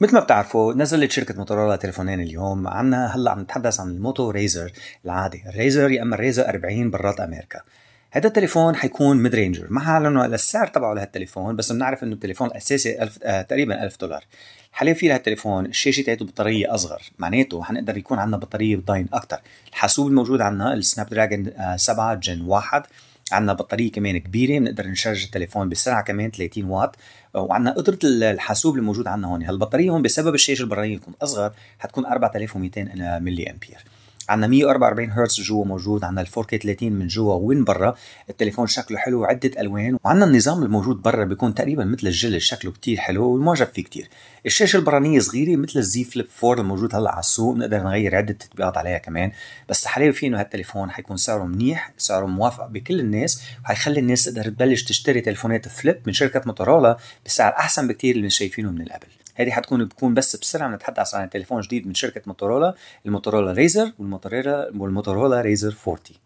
مثل ما بتعرفوا نزلت شركة موتورولا تليفونين اليوم عنا هلا عم نتحدث عن الموتو ريزر العادي الريزر يا اما الريزر 40 برات امريكا هذا التليفون حيكون ميد رينجر ما اعلنوا السعر تبعه لهالتليفون بس بنعرف انه التليفون الاساسي ألف آه تقريبا 1000 دولار حاليا في لهالتليفون الشاشه تاعته بطاريه اصغر معناته حنقدر يكون عندنا بطاريه بضاين اكثر الحاسوب الموجود عندنا السناب دراجون آه 7 جن 1 عندنا بطاريه كمان كبيره بنقدر نشارج التليفون بسرعه كمان 30 واط وعندنا قدره الحاسوب الموجود عندنا هون هالبطاريه هون بسبب الشاشه البرانيه تكون اصغر حتكون 4200 ملي امبير عندنا 144 هرتز جوا موجود عندنا ال 4K 30 من جوا ومن برا التليفون شكله حلو عدة الوان وعندنا النظام الموجود برا بيكون تقريبا مثل الجل شكله كتير حلو والمعجب فيه كتير الشاشة البرانية صغيرة مثل الزي فليب 4 الموجود هلا على السوق بنقدر نغير عدة تطبيقات عليها كمان بس حاليا فيه انه هالتليفون حيكون سعره منيح سعره موافق بكل الناس وحيخلي الناس تقدر تبلش تشتري تليفونات فليب من شركة موتورولا بسعر احسن بكتير اللي شايفينه من قبل هذه حتكون بتكون بس بسرعة بنتحدث عن تليفون جديد من شركة موتورولا الموتورولا ريزر والموتورولا الموتوريلا والموتورولا ريزر 40